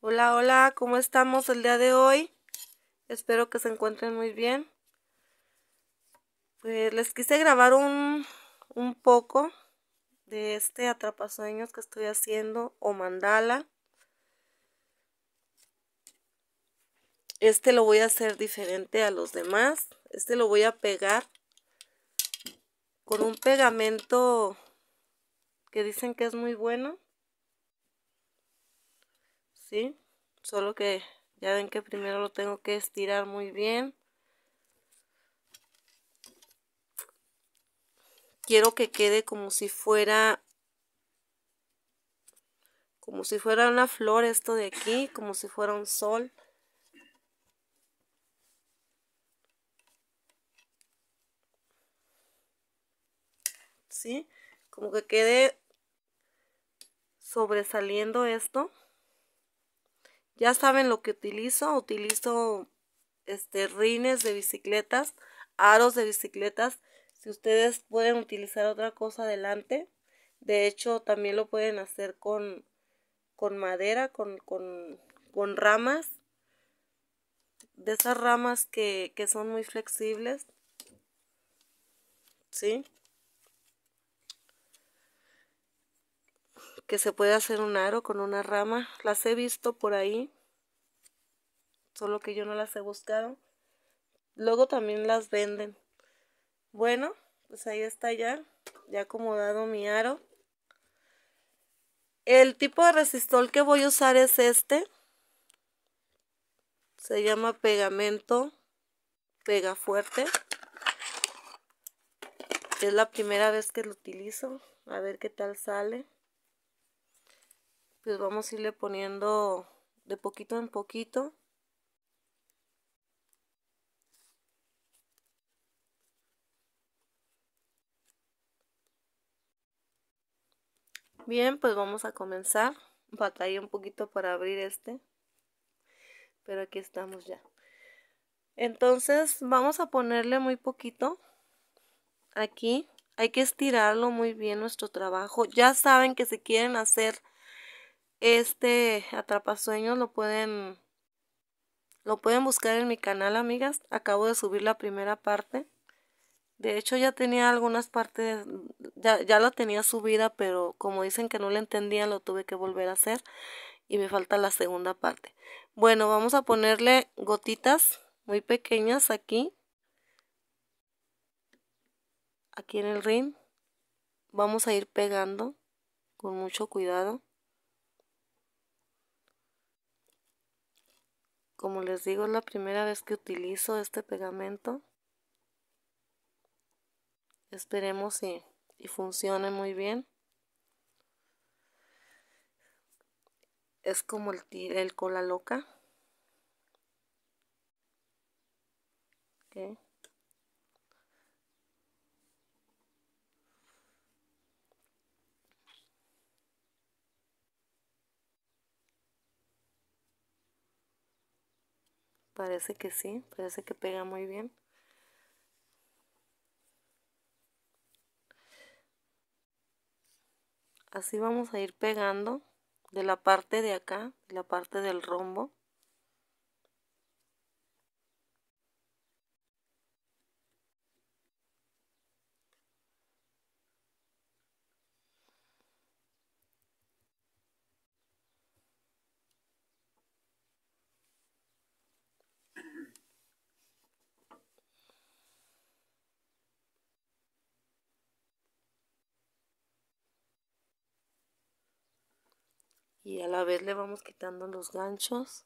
Hola, hola, ¿cómo estamos el día de hoy? Espero que se encuentren muy bien. Pues les quise grabar un, un poco de este atrapasueños que estoy haciendo o mandala. Este lo voy a hacer diferente a los demás. Este lo voy a pegar con un pegamento que dicen que es muy bueno. ¿sí? Solo que ya ven que primero lo tengo que estirar muy bien. Quiero que quede como si fuera como si fuera una flor esto de aquí, como si fuera un sol. ¿Sí? Como que quede sobresaliendo esto. Ya saben lo que utilizo. Utilizo este, rines de bicicletas, aros de bicicletas. Si ustedes pueden utilizar otra cosa adelante. De hecho, también lo pueden hacer con, madera, con, ramas. De esas ramas que, que son muy flexibles. ¿Sí? que se puede hacer un aro con una rama. Las he visto por ahí, solo que yo no las he buscado. Luego también las venden. Bueno, pues ahí está ya, ya acomodado mi aro. El tipo de resistor que voy a usar es este. Se llama pegamento pega fuerte. Es la primera vez que lo utilizo. A ver qué tal sale pues vamos a irle poniendo de poquito en poquito. Bien, pues vamos a comenzar. Batallé un poquito para abrir este. Pero aquí estamos ya. Entonces vamos a ponerle muy poquito. Aquí hay que estirarlo muy bien nuestro trabajo. Ya saben que si quieren hacer este atrapasueños lo pueden lo pueden buscar en mi canal, amigas. Acabo de subir la primera parte. De hecho, ya tenía algunas partes, ya, ya la tenía subida, pero como dicen que no la entendían, lo tuve que volver a hacer. Y me falta la segunda parte. Bueno, vamos a ponerle gotitas muy pequeñas aquí. Aquí en el ring. Vamos a ir pegando con mucho cuidado. Como les digo, es la primera vez que utilizo este pegamento. Esperemos y, y funcione muy bien. Es como el, el cola loca. Okay. Parece que sí, parece que pega muy bien. Así vamos a ir pegando de la parte de acá, la parte del rombo. y a la vez le vamos quitando los ganchos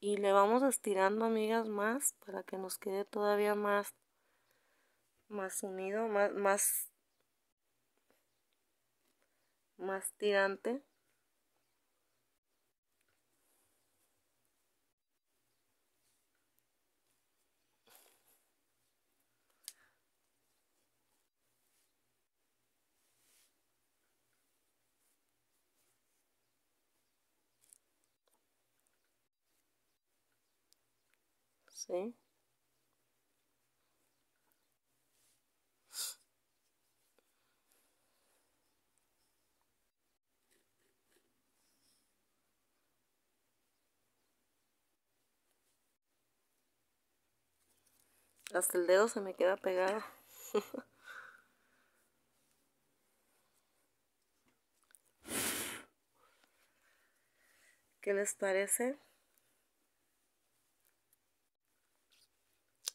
y le vamos estirando amigas más para que nos quede todavía más más unido más más más tirante ¿sí? Hasta el dedo se me queda pegado. ¿Qué les parece?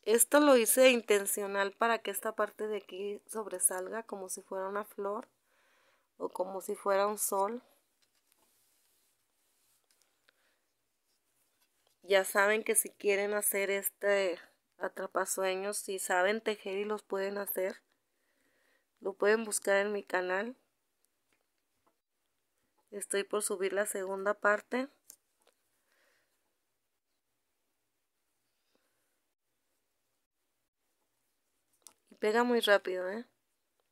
Esto lo hice intencional para que esta parte de aquí sobresalga como si fuera una flor o como si fuera un sol. Ya saben que si quieren hacer este atrapasueños, si saben tejer y los pueden hacer, lo pueden buscar en mi canal. Estoy por subir la segunda parte. Pega muy rápido, ¿eh?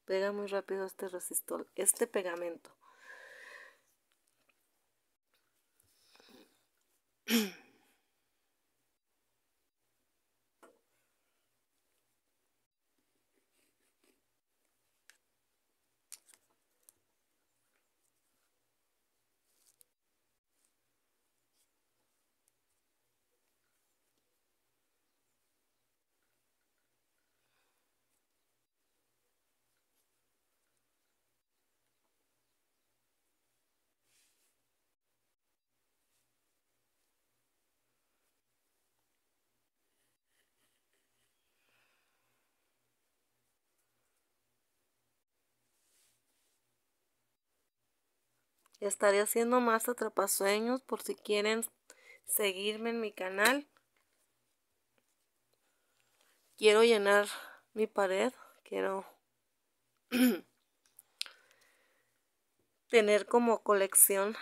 Pega muy rápido este resistol, este pegamento. Estaré haciendo más atrapasueños por si quieren seguirme en mi canal. Quiero llenar mi pared. Quiero tener como colección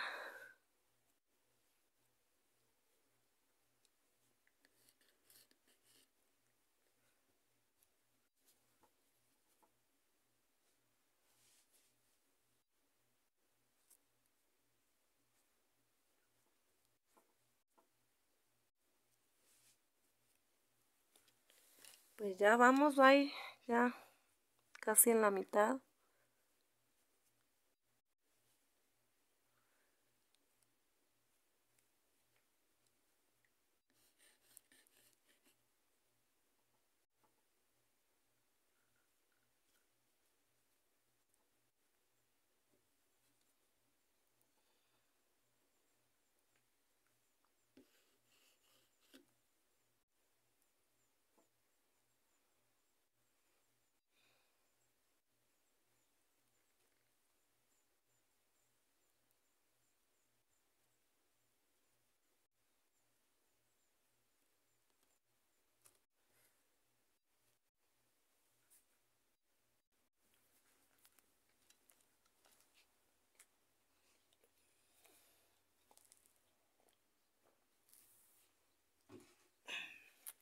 pues ya vamos, ahí ya casi en la mitad.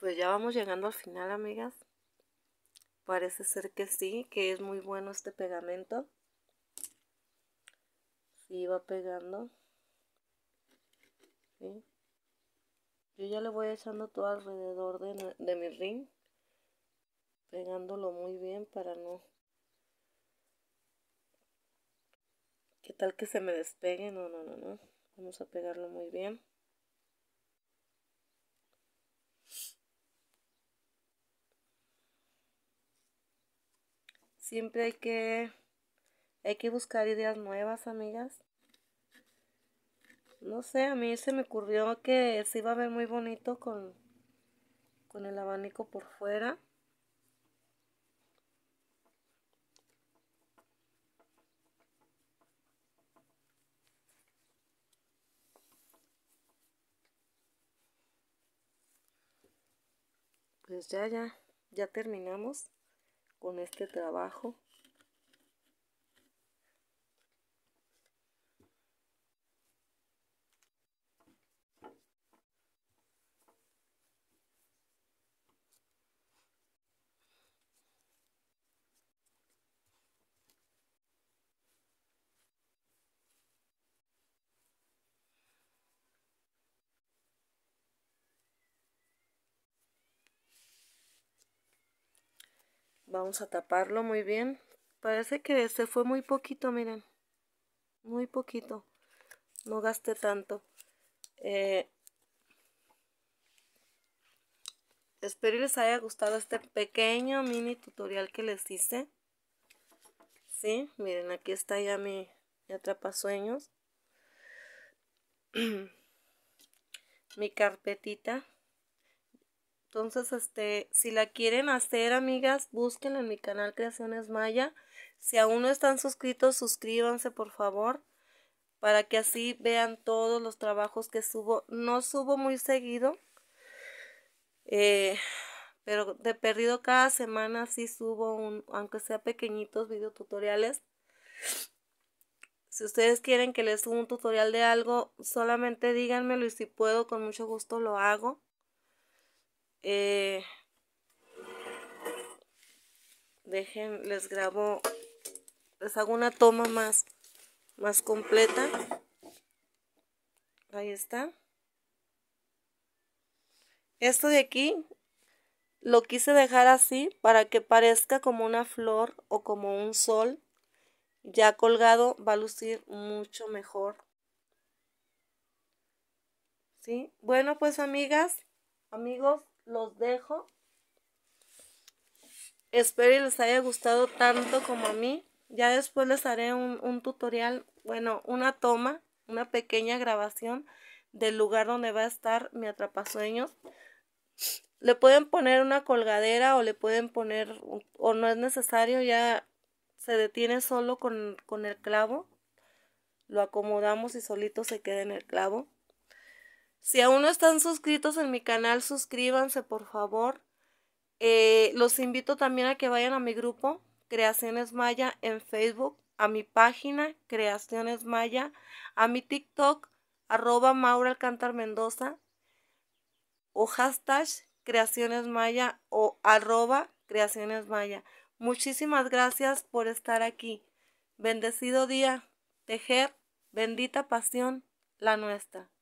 Pues ya vamos llegando al final, amigas. Parece ser que sí, que es muy bueno este pegamento. Sí, va pegando. Yo ya le voy echando todo alrededor de, de mi ring. Pegándolo muy bien para no... ¿Qué tal que se me despegue? No, no, no, no. Vamos a pegarlo muy bien. Siempre hay que, hay que buscar ideas nuevas, amigas. No sé, a mí se me ocurrió que se iba a ver muy bonito con, con el abanico por fuera. Pues ya, ya, ya terminamos con este trabajo Vamos a taparlo muy bien. Parece que se fue muy poquito, miren. Muy poquito. No gasté tanto. Eh, espero les haya gustado este pequeño mini tutorial que les hice. Sí, miren, aquí está ya mi, mi atrapasueños. mi carpetita. Entonces, este, si la quieren hacer, amigas, busquen en mi canal Creaciones Maya. Si aún no están suscritos, suscríbanse, por favor, para que así vean todos los trabajos que subo. No subo muy seguido, eh, pero de perdido cada semana sí subo, un, aunque sea pequeñitos, videotutoriales. Si ustedes quieren que les suba un tutorial de algo, solamente díganmelo y si puedo, con mucho gusto lo hago. Eh, dejen, les grabo, les hago una toma más, más completa. Ahí está. Esto de aquí lo quise dejar así para que parezca como una flor o como un sol. Ya colgado va a lucir mucho mejor. ¿Sí? Bueno, pues amigas, amigos, los dejo. Espero y les haya gustado tanto como a mí. Ya después les haré un, tutorial, bueno, una toma, una pequeña grabación del lugar donde va a estar mi atrapasueños. Le pueden poner una colgadera o le pueden poner, o no es necesario, ya se detiene solo con el clavo. Lo acomodamos y solito se queda en el clavo. Si aún no están suscritos en mi canal, suscríbanse por favor. Eh, los invito también a que vayan a mi grupo Creaciones Maya en Facebook, a mi página Creaciones Maya, a mi TikTok arroba Maura Alcántar Mendoza o hashtag Creaciones Maya o arroba Creaciones Maya. Muchísimas gracias por estar aquí. Bendecido día. Tejer, bendita pasión, la nuestra.